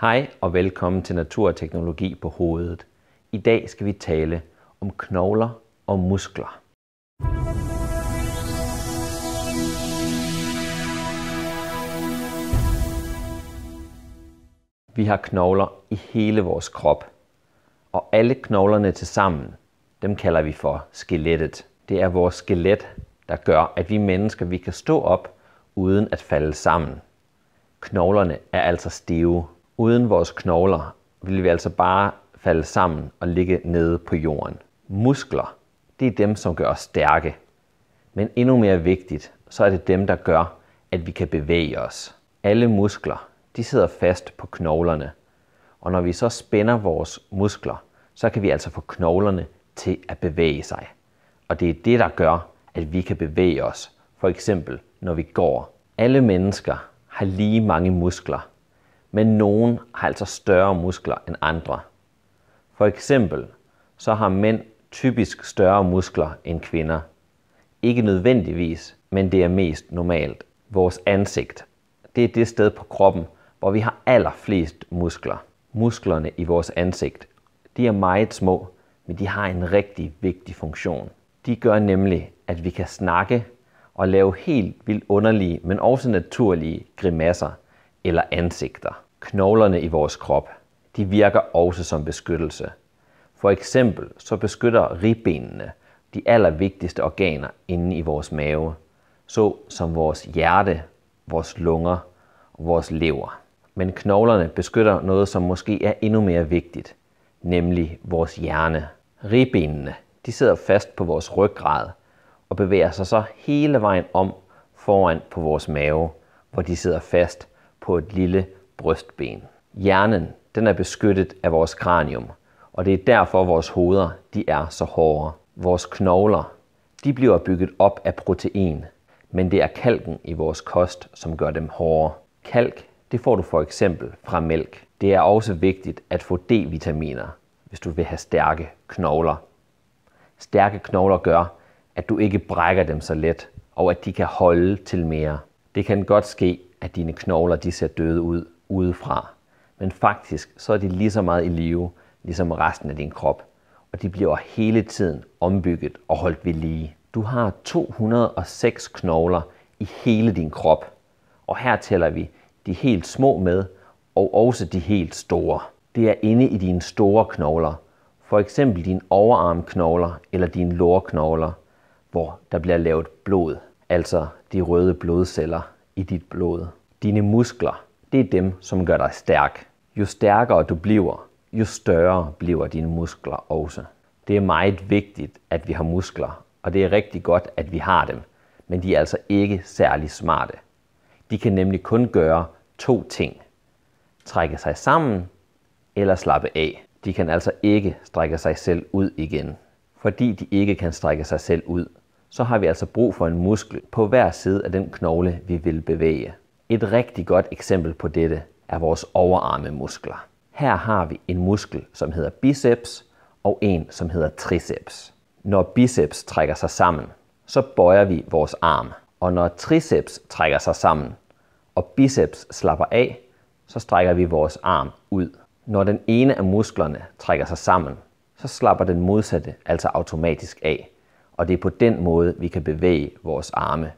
Hej og velkommen til Natur og Teknologi på hovedet. I dag skal vi tale om knogler og muskler. Vi har knogler i hele vores krop, og alle knoglerne til sammen, dem kalder vi for skelettet. Det er vores skelet, der gør, at vi mennesker vi kan stå op uden at falde sammen. Knoglerne er altså stive, Uden vores knogler ville vi altså bare falde sammen og ligge nede på jorden. Muskler, det er dem, som gør os stærke. Men endnu mere vigtigt, så er det dem, der gør, at vi kan bevæge os. Alle muskler, de sidder fast på knoglerne. Og når vi så spænder vores muskler, så kan vi altså få knoglerne til at bevæge sig. Og det er det, der gør, at vi kan bevæge os. For eksempel, når vi går. Alle mennesker har lige mange muskler, men nogen har altså større muskler end andre. For eksempel så har mænd typisk større muskler end kvinder. Ikke nødvendigvis, men det er mest normalt. Vores ansigt. Det er det sted på kroppen, hvor vi har allerflest muskler. Musklerne i vores ansigt. De er meget små, men de har en rigtig vigtig funktion. De gør nemlig, at vi kan snakke og lave helt vildt underlige, men også naturlige grimasser – eller ansigter. Knoglerne i vores krop, de virker også som beskyttelse. For eksempel så beskytter ribbenene de allervigtigste organer inde i vores mave, så som vores hjerte, vores lunger og vores lever. Men knoglerne beskytter noget, som måske er endnu mere vigtigt, nemlig vores hjerne. Ribbenene de sidder fast på vores ryggrad og bevæger sig så hele vejen om foran på vores mave, hvor de sidder fast på et lille brystben. Hjernen den er beskyttet af vores kranium, og det er derfor vores hoveder de er så hårde. Vores knogler de bliver bygget op af protein, men det er kalken i vores kost, som gør dem hårde. Kalk det får du for eksempel fra mælk. Det er også vigtigt at få D-vitaminer, hvis du vil have stærke knogler. Stærke knogler gør, at du ikke brækker dem så let, og at de kan holde til mere. Det kan godt ske, at dine knogler de ser døde ud udefra. Men faktisk så er de lige så meget i live, ligesom resten af din krop. Og de bliver hele tiden ombygget og holdt ved lige. Du har 206 knogler i hele din krop. Og her tæller vi de helt små med, og også de helt store. Det er inde i dine store knogler, for eksempel dine overarmknogler eller dine lårknogler, hvor der bliver lavet blod, altså de røde blodceller i dit blod. Dine muskler, det er dem, som gør dig stærk. Jo stærkere du bliver, jo større bliver dine muskler også. Det er meget vigtigt, at vi har muskler, og det er rigtig godt, at vi har dem. Men de er altså ikke særlig smarte. De kan nemlig kun gøre to ting. Trække sig sammen eller slappe af. De kan altså ikke strække sig selv ud igen, fordi de ikke kan strække sig selv ud, så har vi altså brug for en muskel på hver side af den knogle, vi vil bevæge. Et rigtig godt eksempel på dette er vores overarmemuskler. Her har vi en muskel, som hedder biceps, og en, som hedder triceps. Når biceps trækker sig sammen, så bøjer vi vores arm. Og når triceps trækker sig sammen, og biceps slapper af, så strækker vi vores arm ud. Når den ene af musklerne trækker sig sammen, så slapper den modsatte altså automatisk af. Og det er på den måde, vi kan bevæge vores arme.